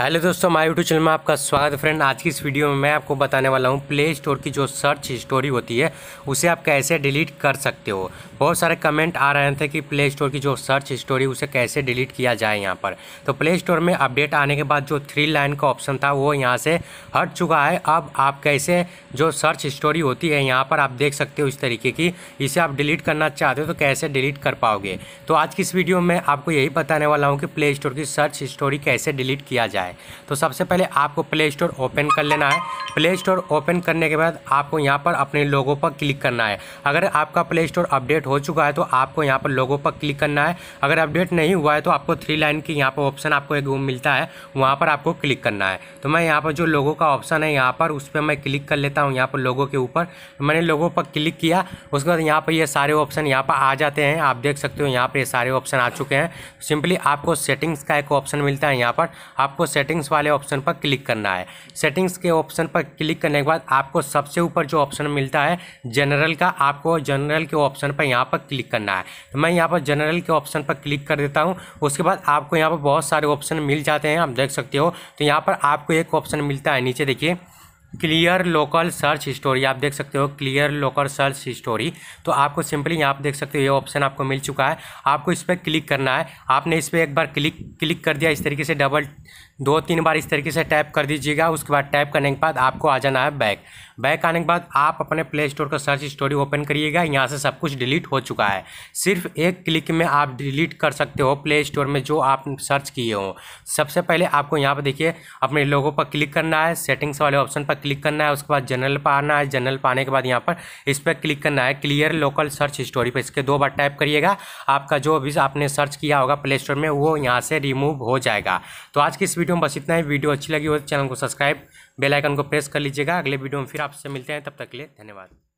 hello दोस्तों my YouTube channel में आपका स्वागत है फ्रेंड आज की इस वीडियो में मैं आपको बताने वाला हूँ प्ले स्टोर की जो सर्च हिस्टोरी होती है उसे आप कैसे डिलीट कर सकते हो बहुत सारे कमेंट आ रहे थे कि प्ले स्टोर की जो सर्च हिस्टोरी उसे कैसे डिलीट किया जाए यहाँ पर तो प्ले स्टोर में अपडेट आने के बाद जो थ्री लाइन का ऑप्शन था वो यहाँ से हट चुका है अब आप कैसे जो सर्च हिस्टोरी होती है यहाँ पर आप देख सकते हो इस तरीके की इसे आप डिलीट करना चाहते हो तो कैसे डिलीट कर पाओगे तो आज की इस वीडियो में आपको यही बताने वाला हूँ कि प्ले स्टोर की सर्च हिस्टोरी कैसे डिलीट किया जाए है तो सबसे पहले आपको प्ले स्टोर ओपन कर लेना है प्ले स्टोर ओपन करने के बाद आपको यहाँ पर अपने लोगों पर क्लिक करना है अगर आपका प्ले स्टोर अपडेट हो चुका है तो आपको यहाँ पर लोगों पर क्लिक करना है अगर अपडेट नहीं हुआ है तो आपको थ्री लाइन की यहाँ पर ऑप्शन आपको एक मिलता है वहाँ पर आपको क्लिक करना है तो मैं यहाँ पर जो लोगों का ऑप्शन है यहाँ पर उस पर मैं क्लिक कर लेता हूँ यहाँ पर लोगों के ऊपर मैंने लोगों पर क्लिक किया उसके बाद यहाँ पर ये सारे ऑप्शन यहाँ पर आ जाते हैं आप देख सकते हो यहाँ पर ये सारे ऑप्शन आ चुके हैं सिंपली आपको सेटिंग्स का एक ऑप्शन मिलता है यहाँ पर आपको सेटिंग्स वाले ऑप्शन पर क्लिक करना है सेटिंग्स के ऑप्शन पर क्लिक करने के बाद आपको सबसे ऊपर जो ऑप्शन मिलता है जनरल का आपको जनरल के ऑप्शन पर यहाँ पर क्लिक करना है तो मैं यहाँ पर जनरल के ऑप्शन पर क्लिक कर देता हूँ उसके बाद आपको यहाँ पर बहुत सारे ऑप्शन मिल जाते हैं आप देख सकते हो तो यहाँ पर आपको एक ऑप्शन मिलता है नीचे देखिए क्लियर लोकल सर्च हिस्टोरी आप देख सकते हो क्लियर लोकल सर्च हिस्टोरी तो आपको सिंपली यहाँ आप देख सकते हो ये ऑप्शन आपको मिल चुका है आपको इस पर क्लिक करना है आपने इस पर एक बार क्लिक क्लिक कर दिया इस तरीके से डबल दो तीन बार इस तरीके से टैप कर दीजिएगा उसके बाद टैप करने के बाद आपको आ जाना है बैक बैक आने के बाद आप अपने प्ले स्टोर का सर्च स्टोरी ओपन करिएगा यहाँ से सब कुछ डिलीट हो चुका है सिर्फ एक क्लिक में आप डिलीट कर सकते हो प्ले स्टोर में जो आप सर्च किए हो सबसे पहले आपको यहाँ पर देखिए अपने लोगों पर क्लिक करना है सेटिंग्स वाले ऑप्शन पर क्लिक करना है उसके बाद जनरल पर आना है जनरल पर आने के बाद यहाँ पर इस पर क्लिक करना है क्लियर लोकल सर्च हिस्टोरी पर इसके दो बार टाइप करिएगा आपका जो भी आपने सर्च किया होगा प्ले स्टोर में वो यहाँ से रिमूव हो जाएगा तो आज की इस वीडियो में बस इतना ही वीडियो अच्छी लगी हो तो चैनल को सब्सक्राइब बेलाइकन को प्रेस कर लीजिएगा अगले वीडियो में फिर आपसे मिलते हैं तब तक के लिए धन्यवाद